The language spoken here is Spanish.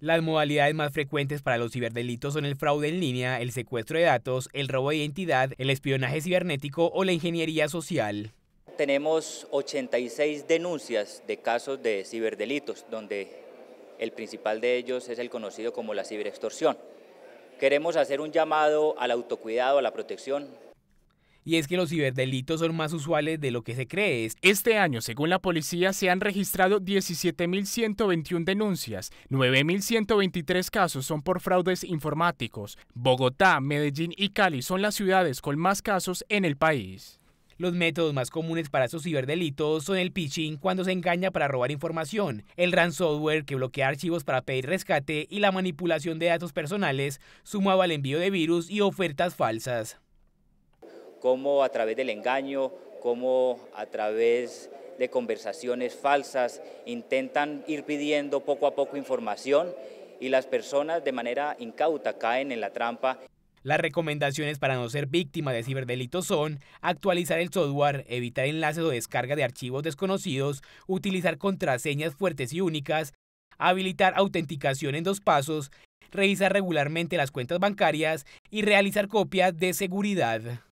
Las modalidades más frecuentes para los ciberdelitos son el fraude en línea, el secuestro de datos, el robo de identidad, el espionaje cibernético o la ingeniería social. Tenemos 86 denuncias de casos de ciberdelitos, donde el principal de ellos es el conocido como la ciberextorsión. Queremos hacer un llamado al autocuidado, a la protección y es que los ciberdelitos son más usuales de lo que se cree. Este año, según la policía, se han registrado 17.121 denuncias, 9.123 casos son por fraudes informáticos. Bogotá, Medellín y Cali son las ciudades con más casos en el país. Los métodos más comunes para estos ciberdelitos son el phishing cuando se engaña para robar información, el ransomware que bloquea archivos para pedir rescate y la manipulación de datos personales sumado al envío de virus y ofertas falsas cómo a través del engaño, cómo a través de conversaciones falsas intentan ir pidiendo poco a poco información y las personas de manera incauta caen en la trampa. Las recomendaciones para no ser víctima de ciberdelitos son actualizar el software, evitar enlaces o descarga de archivos desconocidos, utilizar contraseñas fuertes y únicas, habilitar autenticación en dos pasos, revisar regularmente las cuentas bancarias y realizar copias de seguridad.